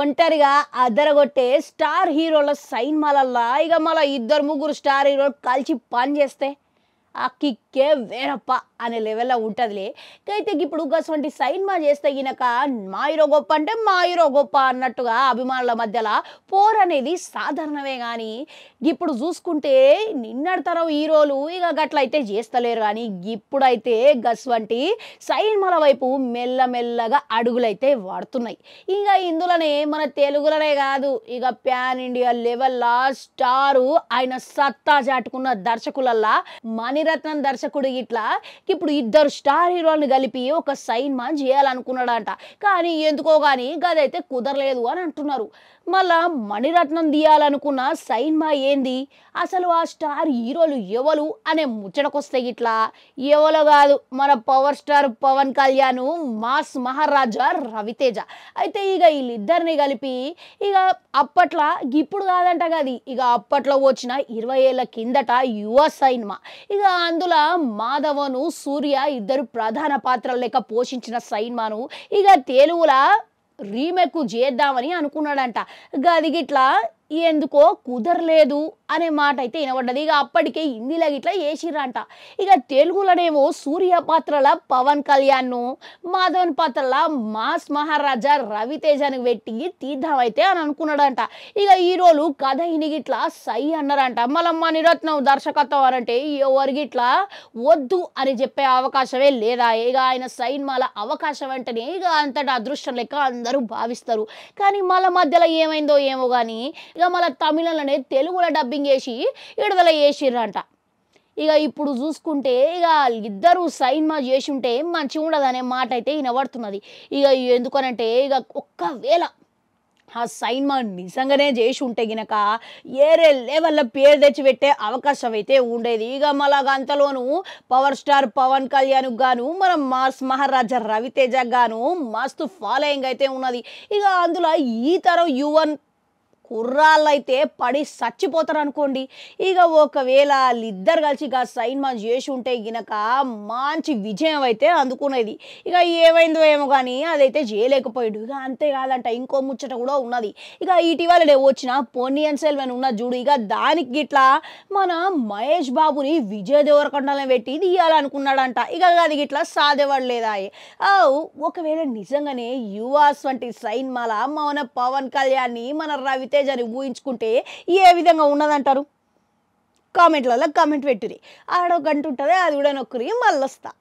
ఒంటరిగా అదరగొట్టే స్టార్ హీరోల సైన్ సినిమాలల్లా ఇక మళ్ళీ ఇద్దరు ముగ్గురు స్టార్ హీరోలు కలిసి పని చేస్తే ఆ కిక్కే వేరప్పా అనే లెవెల్లో ఉంటుందిలే అయితే ఇప్పుడు అటువంటి సైన్మా చేస్తే గినక మా హీరో గొప్ప అంటే మా హీరో గొప్ప అన్నట్టుగా అభిమానుల మధ్యలో పోర్ అనేది సాధారణమే కానీ ఇప్పుడు చూసుకుంటే నిన్నటి తరం హీరోలు ఇక గట్లయితే చేస్తలేరు కానీ ఇప్పుడైతే గస్ వంటి సైన్మాల వైపు మెల్లమెల్లగా అడుగులైతే వాడుతున్నాయి ఇక ఇందులోనే మన తెలుగులోనే కాదు ఇక ప్యాన్ ఇండియా లెవెల్లా స్టారు ఆయన సత్తా చాటుకున్న దర్శకులల్లా మణిరత్నం దర్శకుడు ఇట్లా ఇప్పుడు ఇద్దరు స్టార్ హీరోలను కలిపి ఒక సైన్ మాన్ చేయాలనుకున్నాడంట కానీ ఎందుకో కానీ గదైతే కుదరలేదు అని అంటున్నారు మళ్ళా మణిరత్నం తీయాలనుకున్న సైన్మా ఏంది అసలు ఆ స్టార్ హీరోలు ఎవరు అనే ముచ్చటకొస్తే ఇట్లా ఎవరో కాదు మన power star Pawan Kalyan mass Maharaja Raviteja అయితే ఇక వీళ్ళిద్దరిని కలిపి ఇక అప్పట్లో ఇప్పుడు కాదంట కది ఇక అప్పట్లో వచ్చిన ఇరవై ఏళ్ళ కిందట యువ సైన్మా ఇక అందులో మాధవను సూర్య ఇద్దరు ప్రధాన పాత్రలు లేక పోషించిన సైన్మాను ఇక తెలుగుల రీమేక్ చేద్దామని అనుకున్నాడంట గదిగిట్లా ఎందుకో కుదరలేదు అనే మాట అయితే వినబడ్డది ఇక అప్పటికే హిందీలో ఇట్లా వేసిరంట ఇక తెలుగులోనేమో సూర్య పాత్రల పవన్ కళ్యాణ్ను మాధవన్ పాత్రల మాస్ మహారాజా రవితేజను పెట్టి తీద్దామైతే అని అనుకున్నాడంట ఇక రోజు కథ ఇనిగిట్లా సై అన్నారంట మళ్ళీ నిరత్నం దర్శకత్వం అనంటే ఎవరికి ఇట్లా వద్దు అని చెప్పే అవకాశమే లేదా ఇక ఆయన సైన్ మాల అవకాశం అంటేనే ఇక అంతటా అదృష్టం లెక్క అందరూ భావిస్తారు కానీ మళ్ళ మధ్యలో ఏమైందో ఏమో కానీ ఇక మళ్ళీ తమిళంలోనే తెలుగులో డబ్బింగ్ చేసి విడుదల చేసిర్రంట ఇక ఇప్పుడు చూసుకుంటే ఇక ఇద్దరు సైన్మా చేసి ఉంటే మంచిగా ఉండదనే మాట అయితే వినబడుతున్నది ఇక ఎందుకనంటే ఇక ఒక్కవేళ ఆ సైన్మా నిజంగానే చేసి ఉంటే గినక ఏరే లెవెల్లో పేరు తెచ్చిపెట్టే అవకాశం అయితే ఉండేది ఇక మళ్ళా అంతలోను పవర్ స్టార్ పవన్ కళ్యాణ్ గాను మన మాస్ మహారాజా రవితేజ గాను మస్తు ఫాలోయింగ్ అయితే ఉన్నది ఇక అందులో ఈ తరం యువన్ అయితే పడి చచ్చిపోతారు అనుకోండి ఇక ఒకవేళ వాళ్ళిద్దరు కలిసి ఇక సైన్ మనం చేసి ఉంటే గినక మంచి విజయం అయితే అందుకునేది ఇక ఏమైందో ఏమో కానీ అదైతే చేయలేకపోయాడు ఇక అంతేకాదంట ఇంకో ముచ్చట కూడా ఉన్నది ఇక ఇటీవల వచ్చిన పొన్నియన్ సెల్వన్ ఉన్న చూడు ఇక దానికి గిట్లా మన మహేష్ బాబుని విజయ్ దేవరకొండలను పెట్టి తీయాలనుకున్నాడంట ఇక అది గిట్లా సాధ్యపడలేదా ఒకవేళ నిజంగానే యువాస్ వంటి సైన్ మాల మన పవన్ కళ్యాణ్ని మన రవితే విలేజ్ అని ఊహించుకుంటే ఏ విధంగా ఉన్నదంటారు కామెంట్లలో కామెంట్ పెట్టురి ఆడ ఒక గంట ఉంటుంది అది కూడా నొక్కురి మళ్ళొస్తా